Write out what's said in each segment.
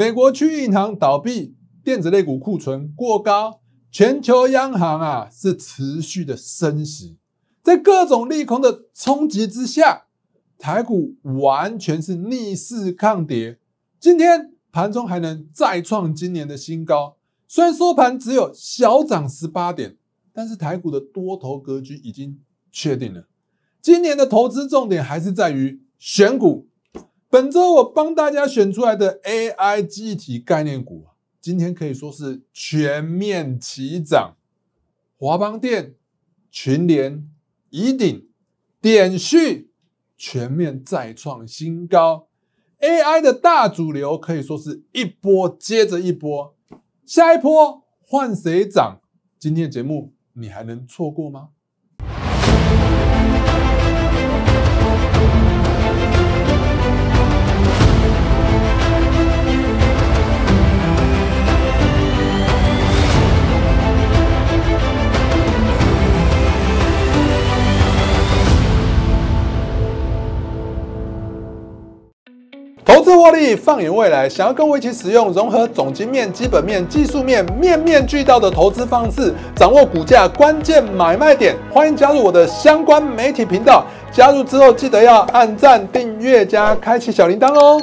美国区银行倒闭，电子类股库存过高，全球央行啊是持续的升息，在各种利空的冲击之下，台股完全是逆势抗跌。今天盘中还能再创今年的新高，虽然收盘只有小涨十八点，但是台股的多头格局已经确定了。今年的投资重点还是在于选股。本周我帮大家选出来的 AI 机体概念股，今天可以说是全面齐涨，华邦电、群联、怡鼎、点讯全面再创新高。AI 的大主流可以说是一波接着一波，下一波换谁涨？今天的节目你还能错过吗？获利，放眼未来，想要跟我一起使用融合总经面、基本面、技术面，面面俱到的投资方式，掌握股价关键买卖点，欢迎加入我的相关媒体频道。加入之后，记得要按赞、订阅加开启小铃铛哦。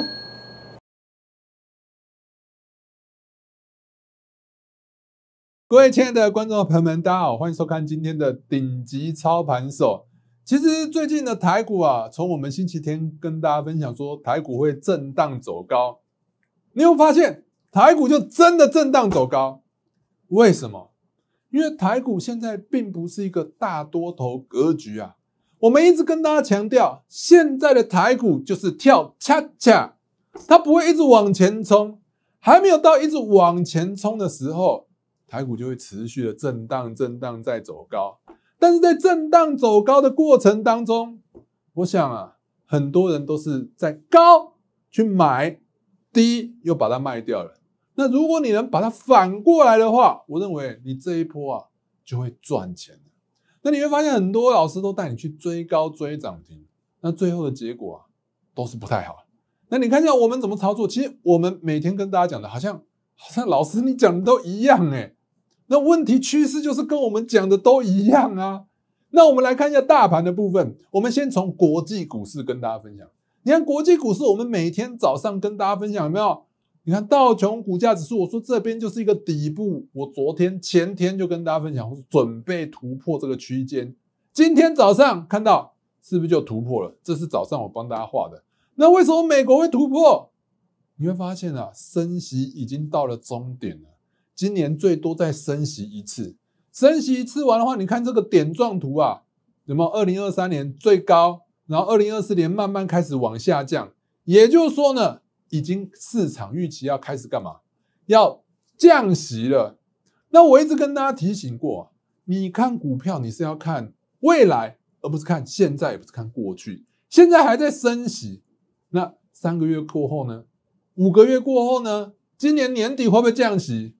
各位亲爱的观众朋友们，大家好，欢迎收看今天的顶级操盘手。其实最近的台股啊，从我们星期天跟大家分享说台股会震荡走高，你会发现台股就真的震荡走高。为什么？因为台股现在并不是一个大多头格局啊。我们一直跟大家强调，现在的台股就是跳恰恰，它不会一直往前冲，还没有到一直往前冲的时候，台股就会持续的震荡、震荡再走高。但是在震荡走高的过程当中，我想啊，很多人都是在高去买，低又把它卖掉了。那如果你能把它反过来的话，我认为你这一波啊就会赚钱那你会发现很多老师都带你去追高追涨停，那最后的结果啊都是不太好。那你看一下我们怎么操作，其实我们每天跟大家讲的，好像好像老师你讲的都一样哎。那问题趋势就是跟我们讲的都一样啊。那我们来看一下大盘的部分。我们先从国际股市跟大家分享。你看国际股市，我们每天早上跟大家分享有没有？你看道琼股价指数，我说这边就是一个底部。我昨天前天就跟大家分享，我说准备突破这个区间。今天早上看到是不是就突破了？这是早上我帮大家画的。那为什么美国会突破？你会发现啊，升息已经到了终点了。今年最多再升息一次，升息次完的话，你看这个点状图啊，有没有？二零二三年最高，然后二零二四年慢慢开始往下降，也就是说呢，已经市场预期要开始干嘛？要降息了。那我一直跟大家提醒过，你看股票你是要看未来，而不是看现在，也不是看过去。现在还在升息，那三个月过后呢？五个月过后呢？今年年底会不会降息？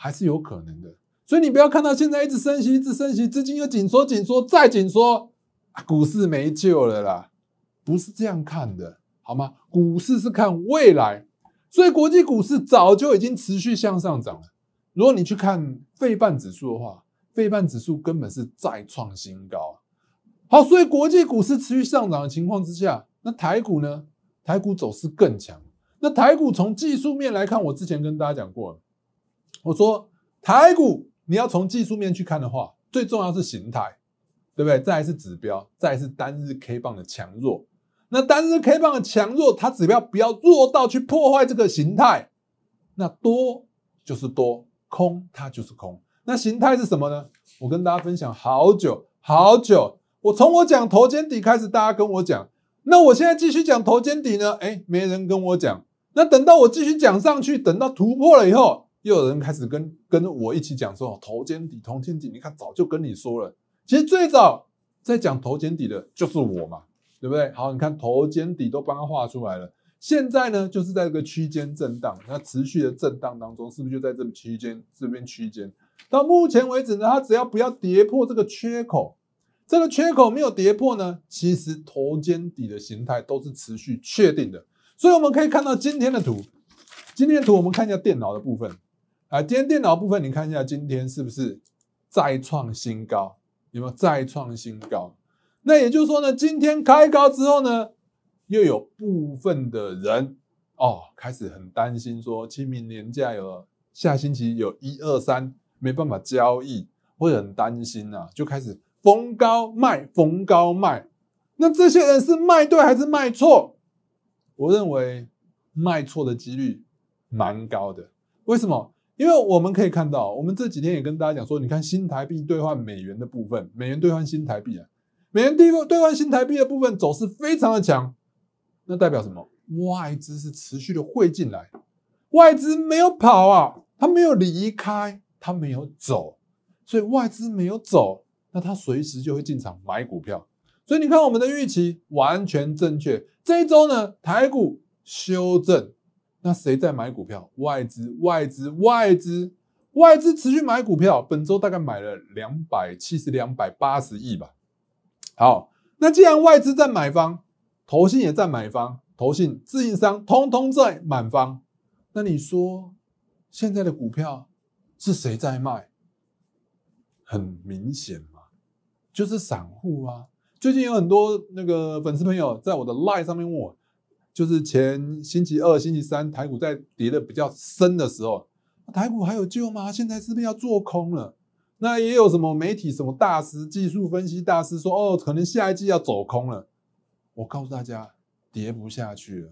还是有可能的，所以你不要看到现在一直升息，一直升息，资金又紧缩，紧缩再紧缩，股市没救了啦，不是这样看的，好吗？股市是看未来，所以国际股市早就已经持续向上涨了。如果你去看费半指数的话，费半指数根本是再创新高。好，所以国际股市持续上涨的情况之下，那台股呢？台股走势更强。那台股从技术面来看，我之前跟大家讲过了。我说台股，你要从技术面去看的话，最重要是形态，对不对？再是指标，再是单日 K 棒的强弱。那单日 K 棒的强弱，它指标不要弱到去破坏这个形态，那多就是多，空它就是空。那形态是什么呢？我跟大家分享好久好久，我从我讲头肩底开始，大家跟我讲。那我现在继续讲头肩底呢？哎，没人跟我讲。那等到我继续讲上去，等到突破了以后。又有人开始跟跟我一起讲说头肩底、头肩底，你看早就跟你说了。其实最早在讲头肩底的就是我嘛，对不对？好，你看头肩底都帮他画出来了。现在呢，就是在这个区间震荡，那持续的震荡当中，是不是就在这个区间这边区间？到目前为止呢，它只要不要跌破这个缺口，这个缺口没有跌破呢，其实头肩底的形态都是持续确定的。所以我们可以看到今天的图，今天的图我们看一下电脑的部分。啊，今天电脑部分，你看一下今天是不是再创新高？有没有再创新高？那也就是说呢，今天开高之后呢，又有部分的人哦开始很担心，说清明年假有下星期有一二三没办法交易，或者很担心啊，就开始逢高卖，逢高卖。那这些人是卖对还是卖错？我认为卖错的几率蛮高的，为什么？因为我们可以看到，我们这几天也跟大家讲说，你看新台币兑换美元的部分，美元兑换新台币啊，美元兑兑换新台币的部分走势非常的强，那代表什么？外资是持续的汇进来，外资没有跑啊，它没有离开，它没有走，所以外资没有走，那它随时就会进场买股票，所以你看我们的预期完全正确，这周呢台股修正。那谁在买股票？外资，外资，外资，外资持续买股票，本周大概买了两百七十、两百八十亿吧。好，那既然外资在买方，投信也在买方，投信、自营商通通在买方，那你说现在的股票是谁在卖？很明显嘛，就是散户啊。最近有很多那个粉丝朋友在我的 Line 上面问我。就是前星期二、星期三，台股在跌的比较深的时候，台股还有救吗？现在是不是要做空了？那也有什么媒体、什么大师、技术分析大师说哦，可能下一季要走空了。我告诉大家，跌不下去了。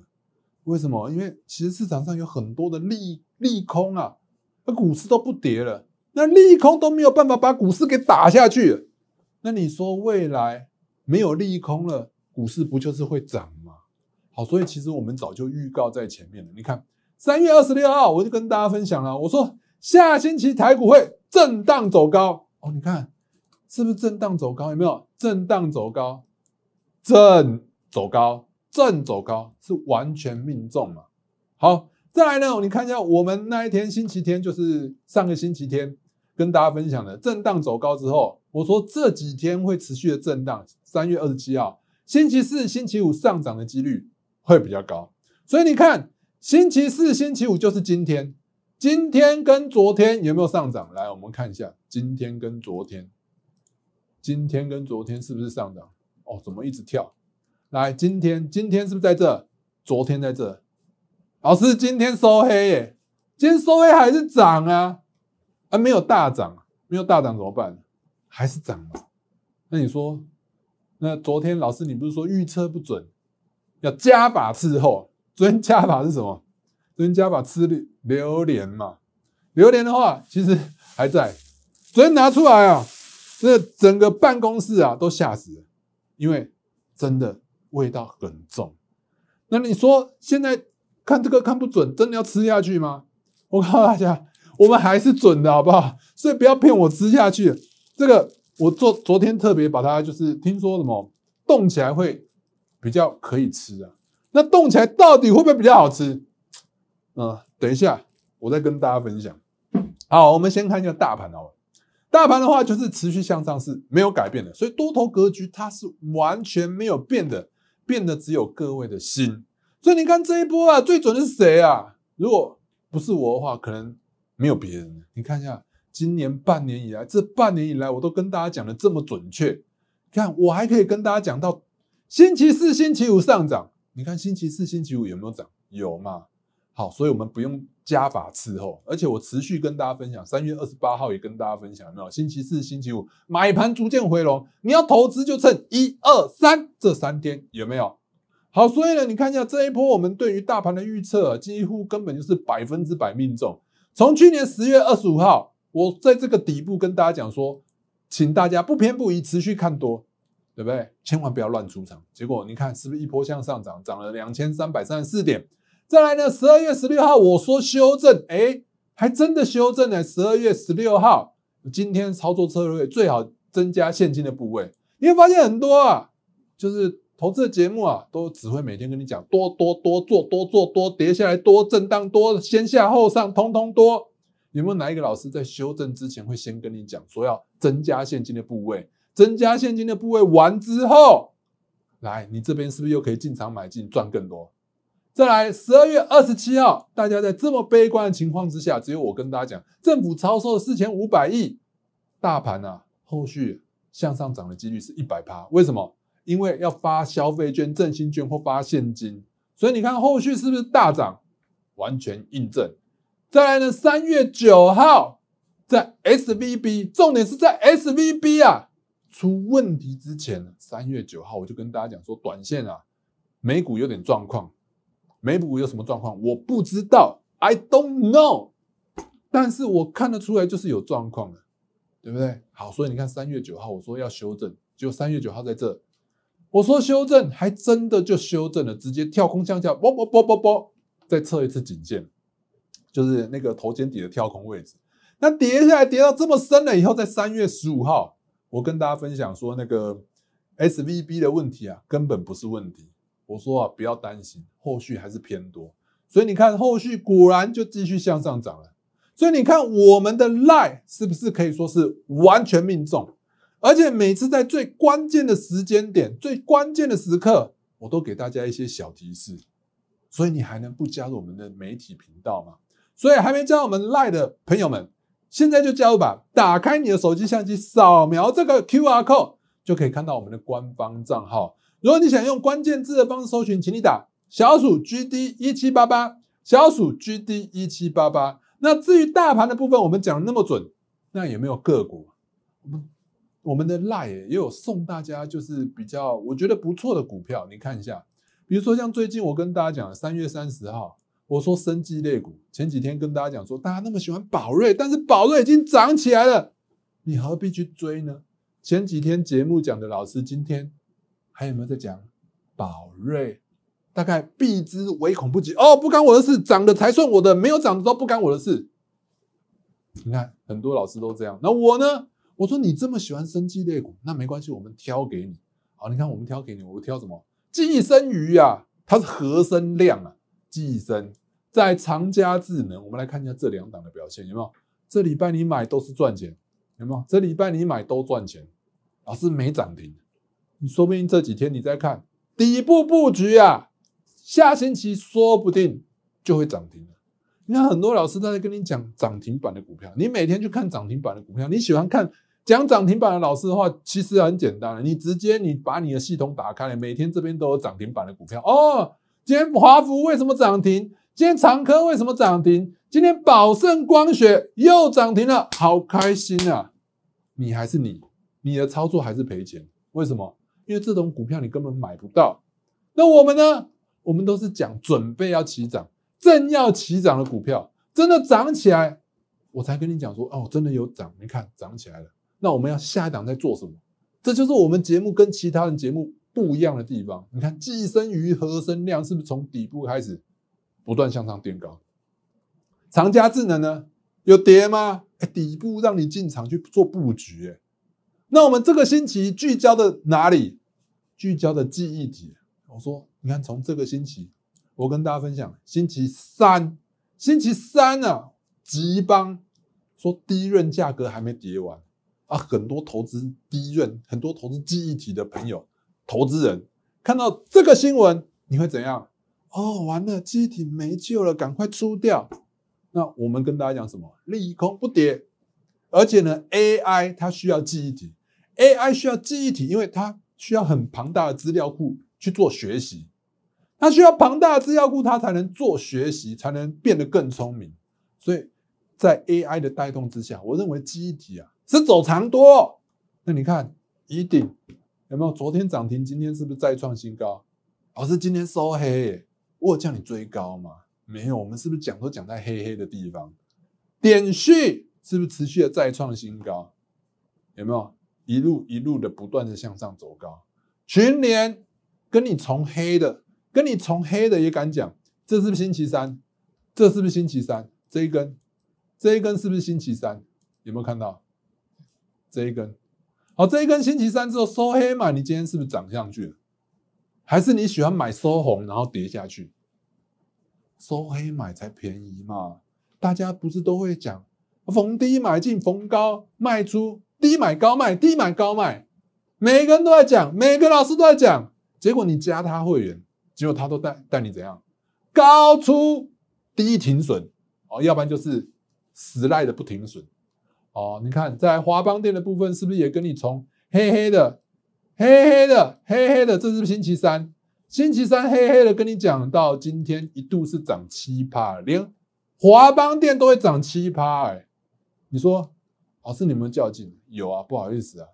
为什么？因为其实市场上有很多的利利空啊，那股市都不跌了，那利空都没有办法把股市给打下去。那你说未来没有利空了，股市不就是会涨吗？好，所以其实我们早就预告在前面了。你看，三月二十六号我就跟大家分享了，我说下星期台股会震荡走高哦。你看，是不是震荡走高？有没有震荡走高？震走高，震走高是完全命中了。好，再来呢，你看一下我们那一天星期天，就是上个星期天跟大家分享的震荡走高之后，我说这几天会持续的震荡。三月二十七号，星期四、星期五上涨的几率。会比较高，所以你看，星期四、星期五就是今天。今天跟昨天有没有上涨？来，我们看一下今天跟昨天，今天跟昨天是不是上涨？哦，怎么一直跳？来，今天今天是不是在这？昨天在这？老师，今天收黑耶？今天收黑还是涨啊？啊，没有大涨，没有大涨怎么办？还是涨嘛？那你说，那昨天老师你不是说预测不准？要加把伺候，昨天加法是什么？昨天加法吃榴榴莲嘛？榴莲的话，其实还在。昨天拿出来啊，这整个办公室啊都吓死了，因为真的味道很重。那你说现在看这个看不准，真的要吃下去吗？我告诉大家，我们还是准的，好不好？所以不要骗我吃下去。这个我昨昨天特别把它就是听说什么冻起来会。比较可以吃啊，那冻起来到底会不会比较好吃？嗯，等一下我再跟大家分享。好，我们先看一下大盘哦。大盘的话就是持续向上是没有改变的，所以多头格局它是完全没有变的，变的只有各位的心。所以你看这一波啊，最准的是谁啊？如果不是我的话，可能没有别人。你看一下今年半年以来，这半年以来我都跟大家讲的这么准确，看我还可以跟大家讲到。星期四、星期五上涨，你看星期四、星期五有没有涨？有嘛？好，所以我们不用加法伺候，而且我持续跟大家分享，三月二十八号也跟大家分享了，星期四、星期五买盘逐渐回笼，你要投资就趁一二三这三天，有没有？好，所以呢，你看一下这一波，我们对于大盘的预测几乎根本就是百分之百命中。从去年十月二十五号，我在这个底部跟大家讲说，请大家不偏不倚，持续看多。对不对？千万不要乱出场。结果你看是不是一波向上涨，涨了两千三百三十四点。再来呢，十二月十六号我说修正，哎，还真的修正呢。十二月十六号，今天操作策略最好增加现金的部位。你会发现很多啊，就是投资节目啊，都只会每天跟你讲多、多、多做、多做、多跌下来、多震荡、多先下后上，通通多。有没有哪一个老师在修正之前会先跟你讲说要增加现金的部位？增加现金的部位完之后，来你这边是不是又可以进场买进赚更多？再来十二月二十七号，大家在这么悲观的情况之下，只有我跟大家讲，政府超收了四千五百亿，大盘啊，后续向上涨的几率是一百趴。为什么？因为要发消费券、振兴券或发现金，所以你看后续是不是大涨？完全印证。再来呢，三月九号在 S V B，重点是在 S V B 啊。出问题之前，三月九号我就跟大家讲说，短线啊，美股有点状况。美股有什么状况？我不知道，I don't know。但是我看得出来就是有状况的，对不对？好，所以你看三月九号我说要修正，就三月九号在这，我说修正，还真的就修正了，直接跳空向下，啵啵啵啵啵，再测一次颈线，就是那个头肩底的跳空位置。那跌下来跌到这么深了以后，在三月十五号。我跟大家分享说，那个 S V B 的问题啊，根本不是问题。我说啊，不要担心，后续还是偏多。所以你看，后续果然就继续向上涨了。所以你看，我们的赖是不是可以说是完全命中？而且每次在最关键的时间点、最关键的时刻，我都给大家一些小提示。所以你还能不加入我们的媒体频道吗？所以还没加入我们赖的朋友们。现在就加入吧！打开你的手机相机，扫描这个 QR code 就可以看到我们的官方账号。如果你想用关键字的方式搜寻，请你打“小鼠 GD 一七八八”，小鼠 GD 一七八八。那至于大盘的部分，我们讲的那么准，那有没有个股？我们我们的赖也有送大家，就是比较我觉得不错的股票，你看一下，比如说像最近我跟大家讲，三月三十号。我说生机类股，前几天跟大家讲说，大家那么喜欢宝瑞，但是宝瑞已经涨起来了，你何必去追呢？前几天节目讲的老师，今天还有没有在讲宝瑞？大概避之唯恐不及哦，不干我的事，涨的才算我的，没有涨的都不干我的事。你看很多老师都这样，那我呢？我说你这么喜欢生机类股，那没关系，我们挑给你。好，你看我们挑给你，我挑什么？寄生鱼啊，它是合生量啊。寄生在长家智能，我们来看一下这两档的表现有没有？这礼拜你买都是赚钱，有没有？这礼拜你买都赚钱，老师没涨停，你说不定这几天你在看底部布局啊，下星期说不定就会涨停了。你看很多老师都在跟你讲涨停板的股票，你每天去看涨停板的股票，你喜欢看讲涨停板的老师的话，其实很简单，你直接你把你的系统打开，每天这边都有涨停板的股票哦。今天华孚为什么涨停？今天长科为什么涨停？今天宝盛光学又涨停了，好开心啊！你还是你，你的操作还是赔钱，为什么？因为这种股票你根本买不到。那我们呢？我们都是讲准备要起涨、正要起涨的股票，真的涨起来，我才跟你讲说哦，真的有涨，你看涨起来了。那我们要下一档在做什么？这就是我们节目跟其他人节目。不一样的地方，你看，计生鱼和生量是不是从底部开始不断向上垫高？长加智能呢，有跌吗？哎，底部让你进场去做布局，哎，那我们这个星期聚焦的哪里？聚焦的记忆体。我说，你看，从这个星期，我跟大家分享，星期三，星期三啊，吉邦说低润价格还没跌完啊，很多投资低润，很多投资记忆体的朋友。投资人看到这个新闻，你会怎样？哦，完了，记体没救了，赶快出掉。那我们跟大家讲什么？利空不跌，而且呢，AI 它需要记忆体，AI 需要记忆体，因为它需要很庞大的资料库去做学习，它需要庞大的资料库，它才能做学习，才能变得更聪明。所以在 AI 的带动之下，我认为记忆体啊是走长多。那你看，一定有没有昨天涨停？今天是不是再创新高？老师今天收黑，我叫你追高吗？没有，我们是不是讲都讲在黑黑的地方？点序是不是持续的再创新高？有没有一路一路的不断的向上走高？群联跟你从黑的，跟你从黑的也敢讲，这是不是星期三？这是不是星期三？这一根，这一根是不是星期三？有没有看到这一根？好，这一根星期三之后收黑嘛？你今天是不是涨上去了？还是你喜欢买收红，然后跌下去？收黑买才便宜嘛！大家不是都会讲逢低买进，逢高卖出，低买高卖，低买高卖，每个人都在讲，每个老师都在讲。结果你加他会员，结果他都带带你怎样？高出低停损哦，要不然就是死赖的不停损。哦，你看在华邦电的部分是不是也跟你从黑黑的、黑黑的、黑黑的，这是星期三，星期三黑黑的跟你讲到今天一度是涨七趴，连华邦电都会涨七趴哎。你说，哦师你们较劲有啊？不好意思啊，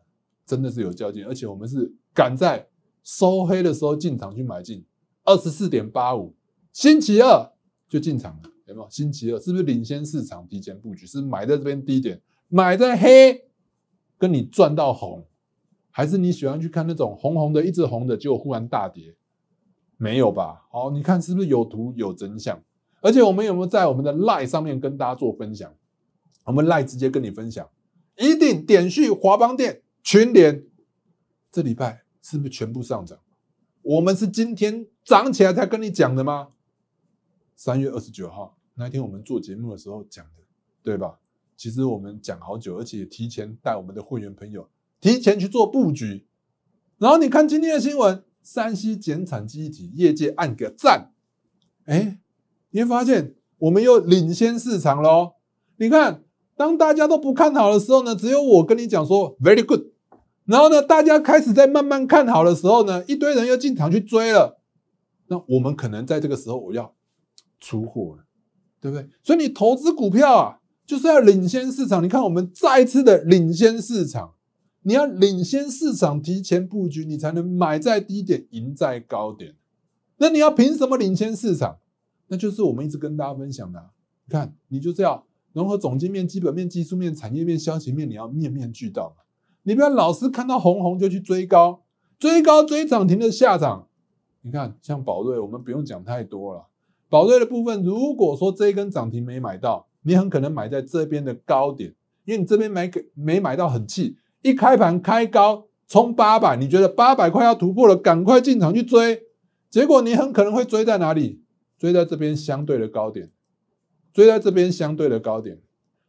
真的是有较劲，而且我们是赶在收黑的时候进场去买进，二十四点八五，星期二就进场了，有没有？星期二是不是领先市场提前布局，是买在这边低点？买在黑，跟你赚到红，还是你喜欢去看那种红红的，一直红的，结果忽然大跌，没有吧？好，你看是不是有图有真相？而且我们有没有在我们的赖上面跟大家做分享？我们赖直接跟你分享，一定点序华邦店群联，这礼拜是不是全部上涨？我们是今天涨起来才跟你讲的吗？三月二十九号那天我们做节目的时候讲的，对吧？其实我们讲好久，而且提前带我们的会员朋友提前去做布局，然后你看今天的新闻，山西减产基体，业界按个赞，哎，你会发现我们又领先市场喽。你看，当大家都不看好的时候呢，只有我跟你讲说 very good，然后呢，大家开始在慢慢看好的时候呢，一堆人又进场去追了，那我们可能在这个时候我要出货了，对不对？所以你投资股票啊。就是要领先市场，你看我们再次的领先市场，你要领先市场，提前布局，你才能买在低点，赢在高点。那你要凭什么领先市场？那就是我们一直跟大家分享的，你看你就这样，融合总经面、基本面、技术面、产业面、消息面，你要面面俱到你不要老是看到红红就去追高，追高追涨停的下场。你看像宝瑞，我们不用讲太多了，宝瑞的部分，如果说这一根涨停没买到。你很可能买在这边的高点，因为你这边买没买到很气，一开盘开高冲八百，你觉得八百快要突破了，赶快进场去追，结果你很可能会追在哪里？追在这边相对的高点，追在这边相对的高点，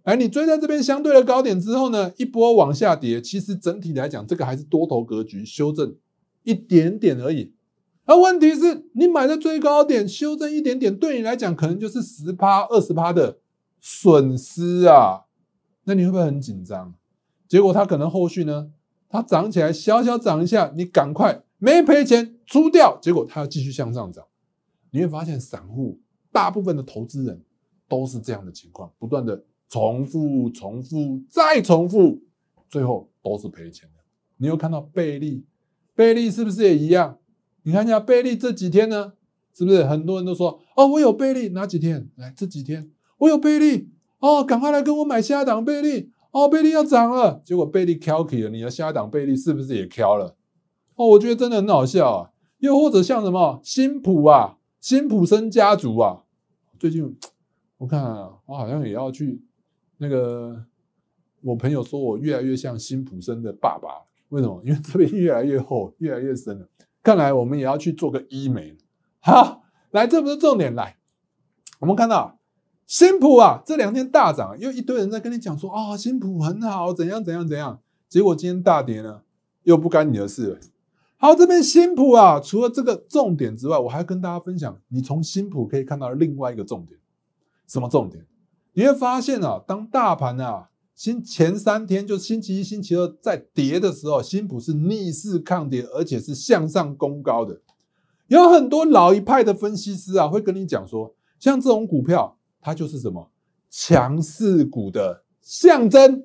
而你追在这边相对的高点之后呢，一波往下跌，其实整体来讲，这个还是多头格局修正一点点而已，而问题是你买的最高点修正一点点，对你来讲可能就是十趴二十趴的。损失啊，那你会不会很紧张？结果它可能后续呢，它涨起来，小小涨一下，你赶快没赔钱出掉。结果它要继续向上涨，你会发现散户大部分的投资人都是这样的情况，不断的重复、重复、再重复，最后都是赔钱的。你又看到贝利，贝利是不是也一样？你看一下贝利这几天呢，是不是很多人都说哦，我有贝利哪几天？来这几天。我有贝利哦，赶快来跟我买下档贝利哦，贝利要涨了。结果贝利 l K 了，你的下档贝利是不是也跳了？哦，我觉得真的很好笑。啊。又或者像什么辛普啊、辛普森家族啊，最近我看啊，我好像也要去那个，我朋友说我越来越像辛普森的爸爸。为什么？因为这边越来越厚，越来越深了。看来我们也要去做个医美。好，来，这不是重点，来，我们看到。新普啊，这两天大涨，又一堆人在跟你讲说啊，新普很好，怎样怎样怎样。结果今天大跌呢，又不干你的事。好，这边新普啊，除了这个重点之外，我还跟大家分享，你从新普可以看到另外一个重点，什么重点？你会发现啊，当大盘啊，星前三天就星期一、星期二在跌的时候，新普是逆势抗跌，而且是向上攻高的。有很多老一派的分析师啊，会跟你讲说，像这种股票。它就是什么强势股的象征，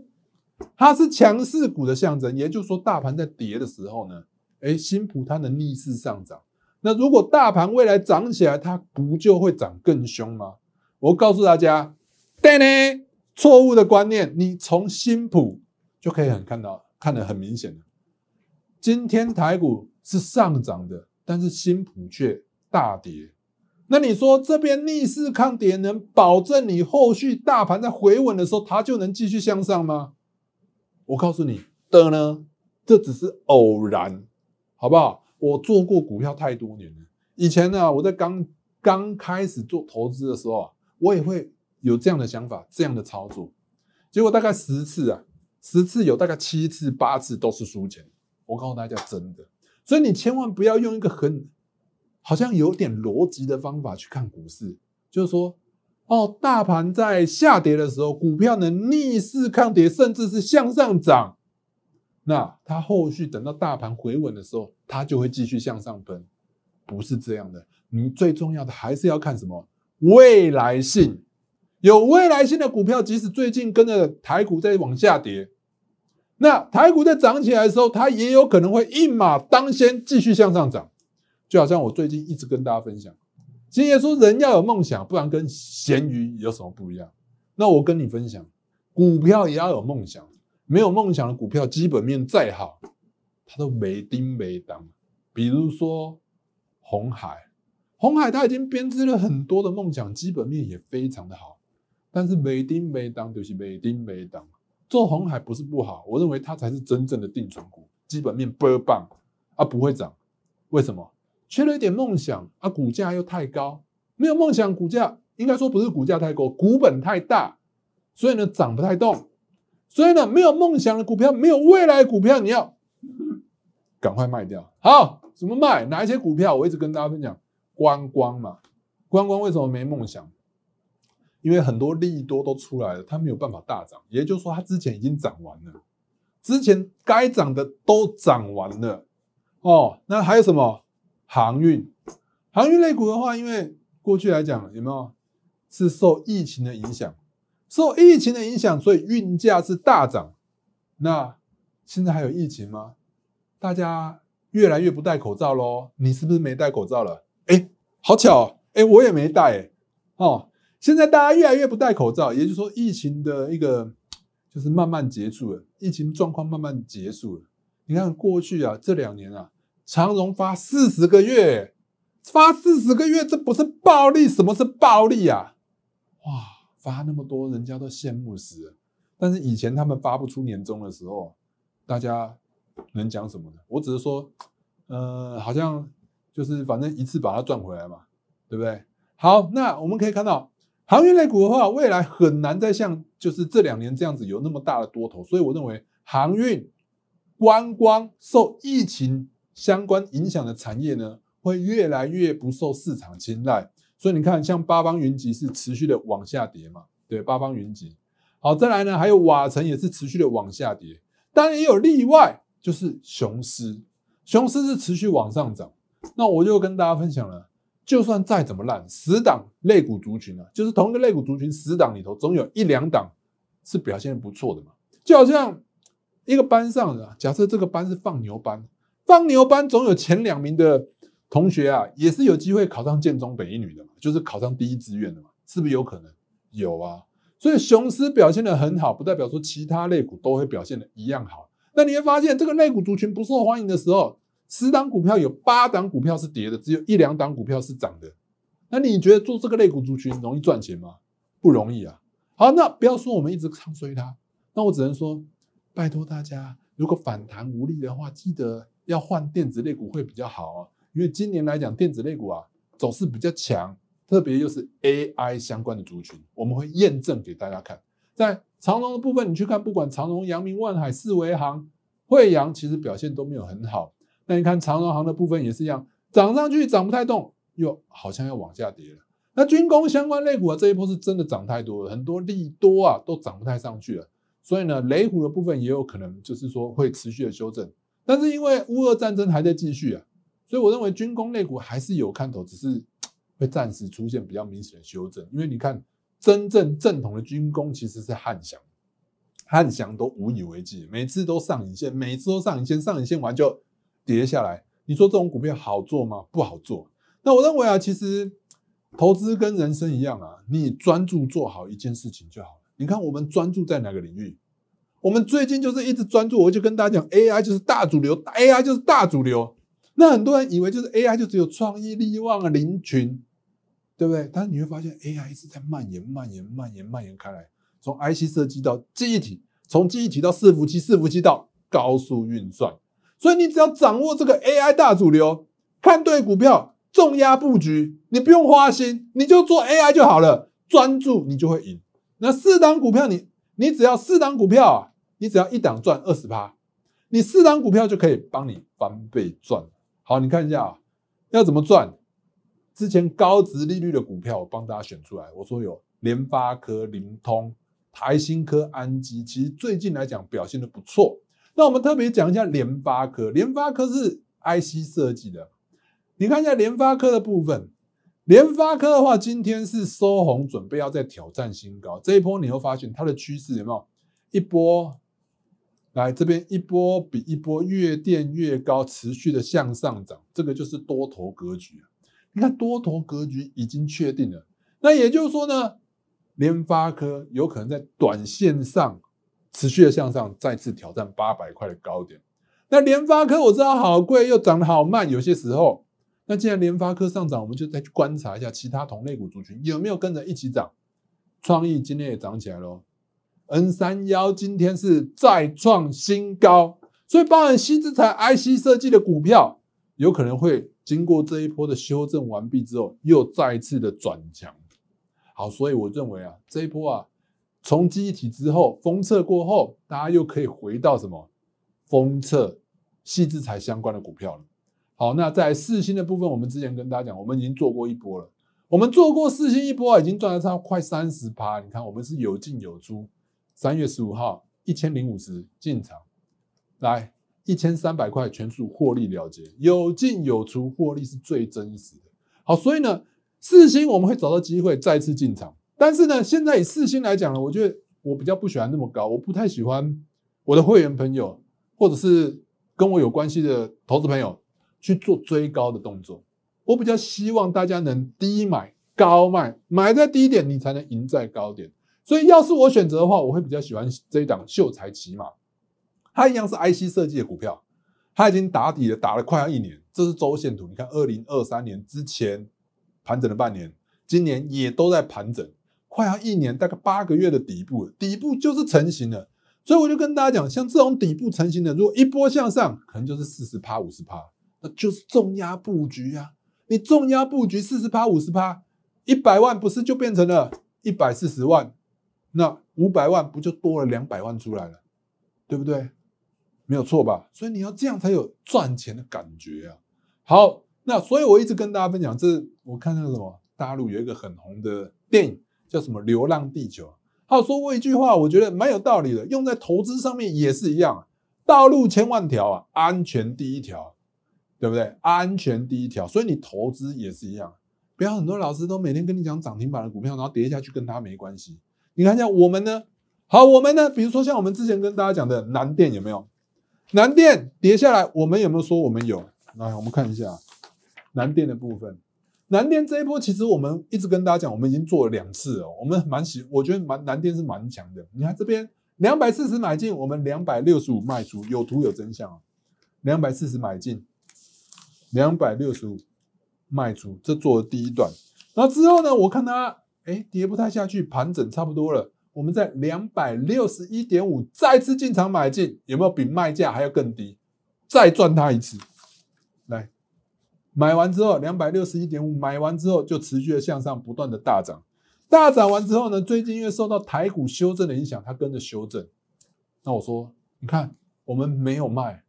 它是强势股的象征。也就是说，大盘在跌的时候呢，哎，新普它能逆势上涨。那如果大盘未来涨起来，它不就会涨更凶吗？我告诉大家，Danny，错误的观念，你从新普就可以很看到，看得很明显了。今天台股是上涨的，但是新普却大跌。那你说这边逆势抗跌能保证你后续大盘在回稳的时候它就能继续向上吗？我告诉你的呢，这只是偶然，好不好？我做过股票太多年了，以前呢我在刚刚开始做投资的时候啊，我也会有这样的想法、这样的操作，结果大概十次啊，十次有大概七次、八次都是输钱。我告诉大家真的，所以你千万不要用一个很。好像有点逻辑的方法去看股市，就是说，哦，大盘在下跌的时候，股票能逆势抗跌，甚至是向上涨，那它后续等到大盘回稳的时候，它就会继续向上奔，不是这样的。你最重要的还是要看什么未来性，有未来性的股票，即使最近跟着台股在往下跌，那台股在涨起来的时候，它也有可能会一马当先继续向上涨。就好像我最近一直跟大家分享，实也说人要有梦想，不然跟咸鱼有什么不一样？那我跟你分享，股票也要有梦想，没有梦想的股票，基本面再好，它都没丁没当。比如说红海，红海它已经编织了很多的梦想，基本面也非常的好，但是没丁没当就是没丁没当。做红海不是不好，我认为它才是真正的定存股，基本面倍棒啊，不会涨，为什么？缺了一点梦想啊，股价又太高，没有梦想，股价应该说不是股价太高，股本太大，所以呢涨不太动，所以呢没有梦想的股票，没有未来的股票，你要 赶快卖掉。好，怎么卖？哪一些股票？我一直跟大家分享，观光嘛，观光为什么没梦想？因为很多利多都出来了，它没有办法大涨，也就是说它之前已经涨完了，之前该涨的都涨完了，哦，那还有什么？航运，航运类股的话，因为过去来讲有没有是受疫情的影响？受疫情的影响，所以运价是大涨。那现在还有疫情吗？大家越来越不戴口罩喽。你是不是没戴口罩了？哎，好巧，哎，我也没戴。哦，现在大家越来越不戴口罩，也就是说疫情的一个就是慢慢结束了，疫情状况慢慢结束了。你看过去啊，这两年啊。长荣发四十个月，发四十个月，这不是暴利？什么是暴利啊？哇，发那么多人家都羡慕死。但是以前他们发不出年终的时候，大家能讲什么呢？我只是说，呃，好像就是反正一次把它赚回来嘛，对不对？好，那我们可以看到航运类股的话，未来很难再像就是这两年这样子有那么大的多头，所以我认为航运、观光受疫情。相关影响的产业呢，会越来越不受市场青睐，所以你看，像八方云集是持续的往下跌嘛，对，八方云集。好，再来呢，还有瓦城也是持续的往下跌，当然也有例外，就是雄狮，雄狮是持续往上涨。那我就跟大家分享了，就算再怎么烂，死党类股族群啊，就是同一个类股族群死党里头，总有一两档是表现不错的嘛，就好像一个班上的，假设这个班是放牛班。放牛班总有前两名的同学啊，也是有机会考上建中北一女的嘛，就是考上第一志愿的嘛，是不是有可能？有啊，所以雄狮表现得很好，不代表说其他类股都会表现的一样好。那你会发现，这个类股族群不受欢迎的时候，十档股票有八档股票是跌的，只有一两档股票是涨的。那你觉得做这个类股族群容易赚钱吗？不容易啊。好，那不要说我们一直唱衰它，那我只能说，拜托大家，如果反弹无力的话，记得。要换电子类股会比较好啊，因为今年来讲，电子类股啊走势比较强，特别又是 AI 相关的族群，我们会验证给大家看。在长隆的部分，你去看，不管长隆、阳明、万海、四维行、惠阳，其实表现都没有很好。那你看长隆行的部分也是一样，涨上去涨不太动，又好像要往下跌了。那军工相关类股啊，这一波是真的涨太多了，很多利多啊都涨不太上去了，所以呢，雷虎的部分也有可能就是说会持续的修正。但是因为乌俄战争还在继续啊，所以我认为军工类股还是有看头，只是 会暂时出现比较明显的修正。因为你看，真正正统的军工其实是汉翔，汉翔都无以为继，每次都上影线，每次都上影线，上影线完就跌下来。你说这种股票好做吗？不好做。那我认为啊，其实投资跟人生一样啊，你专注做好一件事情就好了。你看我们专注在哪个领域？我们最近就是一直专注，我就跟大家讲，AI 就是大主流，AI 就是大主流。那很多人以为就是 AI 就只有创意力旺啊，零群，对不对？但是你会发现，AI 是在蔓延、蔓延、蔓延、蔓延开来，从 IC 设计到记忆体，从记忆体到伺服器，伺服器到高速运算。所以你只要掌握这个 AI 大主流，看对股票，重压布局，你不用花心，你就做 AI 就好了，专注你就会赢。那四当股票你。你只要四档股票，你只要一档赚二十趴，你四档股票就可以帮你翻倍赚。好，你看一下啊，要怎么赚？之前高值利率的股票，我帮大家选出来。我说有联发科、灵通、台新科、安基，其实最近来讲表现的不错。那我们特别讲一下联发科，联发科是 IC 设计的。你看一下联发科的部分。联发科的话，今天是收红，准备要再挑战新高。这一波你会发现它的趋势有没有一波来这边一波比一波越垫越高，持续的向上涨，这个就是多头格局。你看多头格局已经确定了，那也就是说呢，联发科有可能在短线上持续的向上，再次挑战八百块的高点。那联发科我知道好贵，又涨得好慢，有些时候。那既然联发科上涨，我们就再去观察一下其他同类股族群有没有跟着一起涨。创意今天也涨起来喽，N 三幺今天是再创新高，所以包含西之材 IC 设计的股票，有可能会经过这一波的修正完毕之后，又再次的转强。好，所以我认为啊，这一波啊从记忆体之后，封测过后，大家又可以回到什么封测细制材相关的股票了。好，那在四星的部分，我们之前跟大家讲，我们已经做过一波了。我们做过四星一波啊，已经赚了差快三十趴。你看，我们是有进有出。三月十五号一千零五十进场，来一千三百块全数获利了结，有进有出，获利是最真实的。好，所以呢，四星我们会找到机会再次进场，但是呢，现在以四星来讲呢，我觉得我比较不喜欢那么高，我不太喜欢我的会员朋友或者是跟我有关系的投资朋友。去做追高的动作，我比较希望大家能低买高卖，买在低点，你才能赢在高点。所以，要是我选择的话，我会比较喜欢这一档秀才骑马，它一样是 IC 设计的股票，它已经打底了，打了快要一年。这是周线图，你看，二零二三年之前盘整了半年，今年也都在盘整，快要一年，大概八个月的底部，底部就是成型了。所以，我就跟大家讲，像这种底部成型的，如果一波向上，可能就是四十趴、五十趴。那就是重压布局呀！你重压布局四十趴、五十趴、一百万，不是就变成了一百四十万？那五百万不就多了两百万出来了，对不对？没有错吧？所以你要这样才有赚钱的感觉啊！好，那所以我一直跟大家分享，这我看那个什么大陆有一个很红的电影叫什么《流浪地球》，他说过一句话，我觉得蛮有道理的，用在投资上面也是一样。道路千万条啊，安全第一条。对不对？安全第一条，所以你投资也是一样。不要很多老师都每天跟你讲涨停板的股票，然后跌下去跟他没关系。你看一下我们呢？好，我们呢？比如说像我们之前跟大家讲的南电有没有？南电跌下来，我们有没有说我们有？来，我们看一下南电的部分。南电这一波其实我们一直跟大家讲，我们已经做了两次哦。我们蛮喜，我觉得蛮南电是蛮强的。你看这边两百四十买进，我们两百六十五卖出，有图有真相哦。两百四十买进。两百六十五卖出，这做了第一段。然后之后呢，我看它哎跌不太下去，盘整差不多了，我们在两百六十一点五再次进场买进，有没有比卖价还要更低，再赚它一次？来，买完之后两百六十一点五，买完之后就持续的向上不断的大涨，大涨完之后呢，最近因为受到台股修正的影响，它跟着修正。那我说你看，我们没有卖，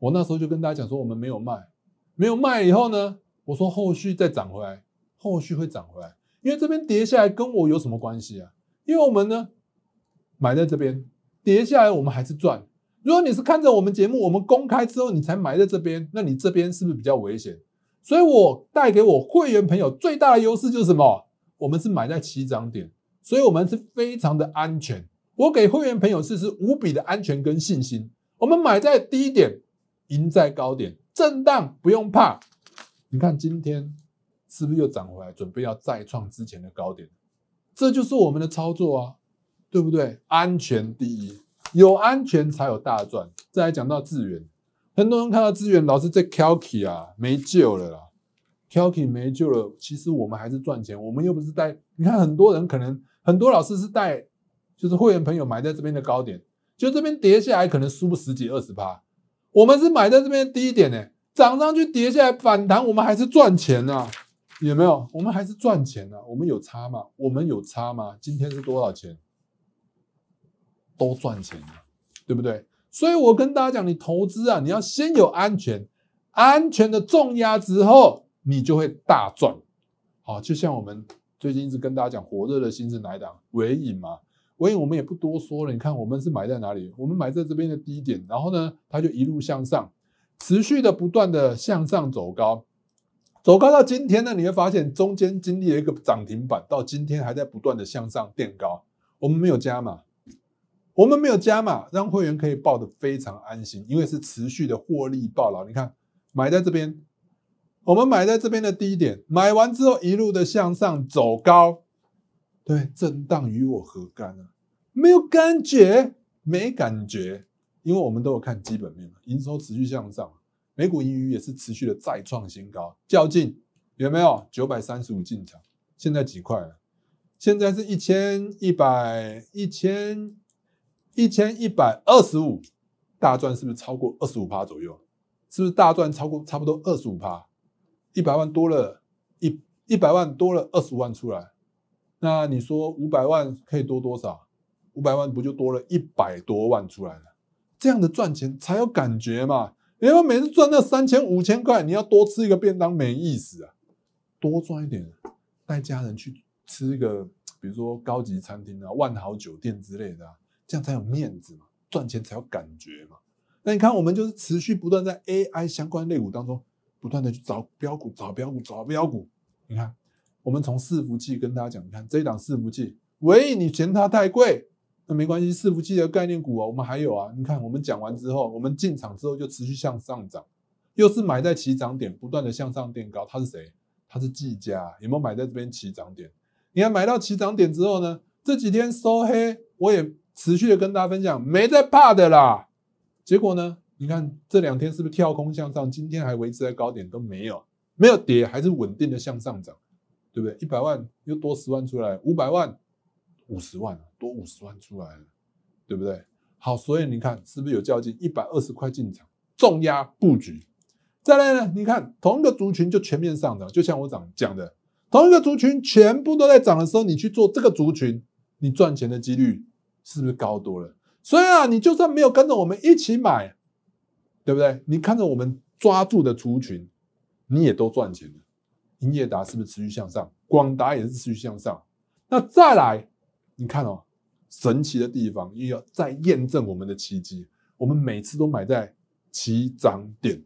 我那时候就跟大家讲说我们没有卖。没有卖以后呢？我说后续再涨回来，后续会涨回来，因为这边跌下来跟我有什么关系啊？因为我们呢买在这边跌下来，我们还是赚。如果你是看着我们节目，我们公开之后你才埋在这边，那你这边是不是比较危险？所以我带给我会员朋友最大的优势就是什么？我们是买在起涨点，所以我们是非常的安全。我给会员朋友是是无比的安全跟信心。我们买在低点，赢在高点。震荡不用怕，你看今天是不是又涨回来，准备要再创之前的高点？这就是我们的操作啊，对不对？安全第一，有安全才有大赚。再讲到资源，很多人看到资源老是在 k y 啊，没救了啦，k l k y 没救了。其实我们还是赚钱，我们又不是带。你看很多人可能很多老师是带，就是会员朋友买在这边的高点，就这边跌下来可能输十几二十趴。我们是买在这边低一点呢，涨上去跌下来反弹，我们还是赚钱呢，有没有？我们还是赚钱呢，我们有差吗？我们有差吗？今天是多少钱？都赚钱了，对不对？所以我跟大家讲，你投资啊，你要先有安全，安全的重压之后，你就会大赚。好，就像我们最近一直跟大家讲火热的心是哪档？尾影嘛。所以我们也不多说了。你看，我们是买在哪里？我们买在这边的低点，然后呢，它就一路向上，持续的不断的向上走高，走高到今天呢，你会发现中间经历了一个涨停板，到今天还在不断的向上垫高。我们没有加码，我们没有加码，让会员可以抱的非常安心，因为是持续的获利报了。你看，买在这边，我们买在这边的低点，买完之后一路的向上走高。对，震荡与我何干啊？没有感觉，没感觉，因为我们都有看基本面嘛，营收持续向上，美股盈余也是持续的再创新高，较劲有没有？九百三十五进场，现在几块了？现在是一千一百一千一千一百二十五，大赚是不是超过二十五趴左右？是不是大赚超过差不多二十五趴？一百万多了，一一百万多了二十五万出来。那你说五百万可以多多少？五百万不就多了一百多万出来了？这样的赚钱才有感觉嘛！因为每次赚那三千五千块，你要多吃一个便当没意思啊。多赚一点，带家人去吃一个，比如说高级餐厅啊、万豪酒店之类的，这样才有面子嘛！赚钱才有感觉嘛！那你看，我们就是持续不断在 AI 相关类股当中，不断的去找标股、找标股、找标股，你看。我们从伺服器跟大家讲，看这一档伺服器，喂，你嫌它太贵，那没关系，伺服器的概念股啊，我们还有啊。你看，我们讲完之后，我们进场之后就持续向上涨，又是买在起涨点，不断的向上垫高。它是谁？它是技嘉，有没有买在这边起涨点？你看，买到起涨点之后呢，这几天收黑，我也持续的跟大家分享，没在怕的啦。结果呢，你看这两天是不是跳空向上？今天还维持在高点都没有，没有跌，还是稳定的向上涨。对不对？一百万又多十万出来，五百万五十万多五十万出来了，对不对？好，所以你看是不是有较劲？一百二十块进场，重压布局。再来呢？你看同一个族群就全面上涨，就像我讲讲的，同一个族群全部都在涨的时候，你去做这个族群，你赚钱的几率是不是高多了？所以啊，你就算没有跟着我们一起买，对不对？你看着我们抓住的族群，你也都赚钱了。营业达是不是持续向上？广达也是持续向上。那再来，你看哦，神奇的地方又要再验证我们的奇迹。我们每次都买在起涨点。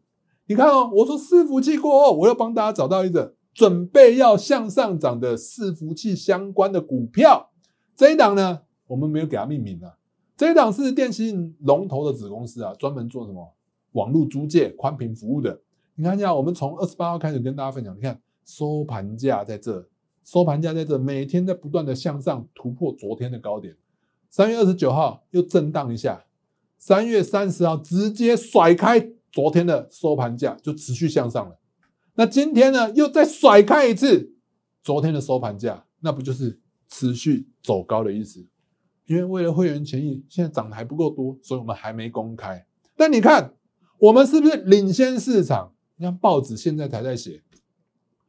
你看哦，我说伺服器过后，我又帮大家找到一个准备要向上涨的伺服器相关的股票。这一档呢，我们没有给它命名啊。这一档是电信龙头的子公司啊，专门做什么网络租借、宽频服务的。你看一下，我们从二十八号开始跟大家分享，你看。收盘价在这，收盘价在这，每天在不断的向上突破昨天的高点。三月二十九号又震荡一下，三月三十号直接甩开昨天的收盘价，就持续向上了。那今天呢，又再甩开一次昨天的收盘价，那不就是持续走高的意思？因为为了会员权益，现在涨的还不够多，所以我们还没公开。但你看，我们是不是领先市场？你看报纸现在才在写。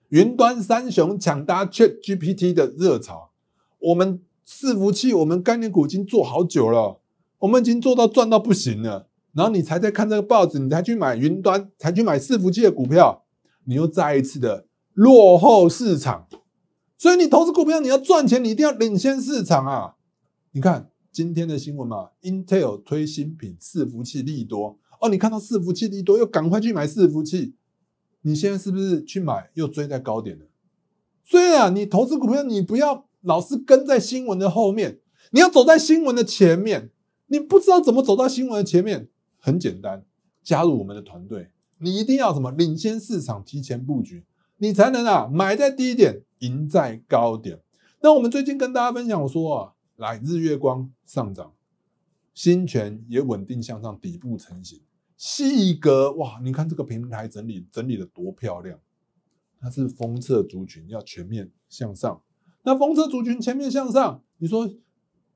云端三雄抢搭 Chat GPT 的热潮，我们伺服器、我们概念股已经做好久了，我们已经做到赚到不行了。然后你才在看这个报纸，你才去买云端，才去买伺服器的股票，你又再一次的落后市场。所以你投资股票，你要赚钱，你一定要领先市场啊！你看今天的新闻嘛，Intel 推新品伺服器利多哦，你看到伺服器利多，又赶快去买伺服器。你现在是不是去买又追在高点了？所以啊，你投资股票，你不要老是跟在新闻的后面，你要走在新闻的前面。你不知道怎么走到新闻的前面？很简单，加入我们的团队，你一定要什么领先市场，提前布局，你才能啊买在低点，赢在高点。那我们最近跟大家分享说啊，来日月光上涨，新权也稳定向上，底部成型。西格哇！你看这个平台整理整理得多漂亮，它是封测族群要全面向上。那封测族群全面向上，你说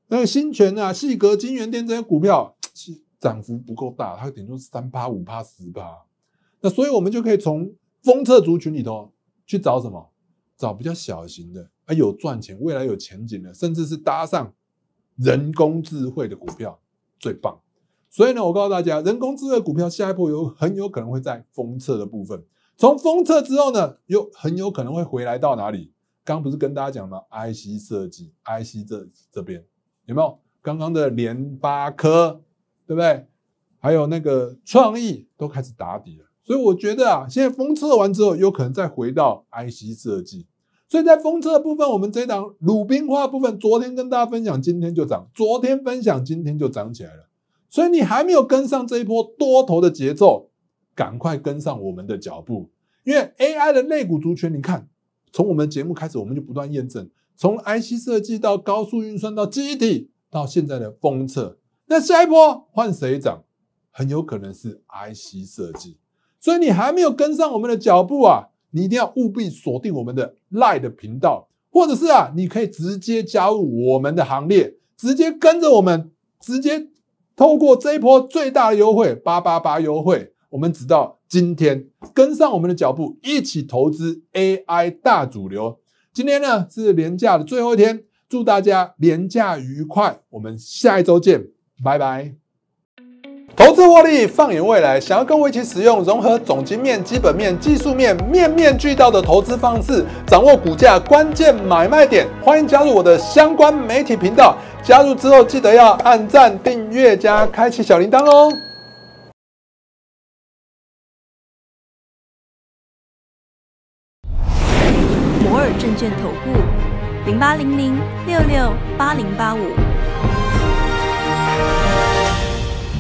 那个新泉啊、西格、金源店这些股票涨幅不够大，它顶多三八五八十八。那所以我们就可以从风车族群里头去找什么？找比较小型的、有赚钱、未来有前景的，甚至是搭上人工智慧的股票，最棒。所以呢，我告诉大家，人工智能股票下一步有很有可能会在封测的部分。从封测之后呢，又很有可能会回来到哪里？刚不是跟大家讲了 IC 设计，IC 这这边有没有？刚刚的联发科，对不对？还有那个创意都开始打底了。所以我觉得啊，现在封测完之后，有可能再回到 IC 设计。所以在封测部分，我们这档鲁冰花部分，昨天跟大家分享，今天就涨；昨天分享，今天就涨起来了。所以你还没有跟上这一波多头的节奏，赶快跟上我们的脚步。因为 AI 的肋骨族群，你看，从我们节目开始，我们就不断验证，从 IC 设计到高速运算到 GPT，到现在的封测，那下一波换谁涨？很有可能是 IC 设计。所以你还没有跟上我们的脚步啊，你一定要务必锁定我们的赖的频道，或者是啊，你可以直接加入我们的行列，直接跟着我们，直接。透过这一波最大的优惠，八八八优惠，我们直到今天跟上我们的脚步，一起投资 AI 大主流。今天呢是廉价的最后一天，祝大家廉价愉快。我们下一周见，拜拜。投资获利，放眼未来。想要跟我一起使用融合总经面、基本面、技术面，面面俱到的投资方式，掌握股价关键买卖点，欢迎加入我的相关媒体频道。加入之后，记得要按赞、订阅加开启小铃铛哦。摩尔证券投顾，零八零零六六八零八五。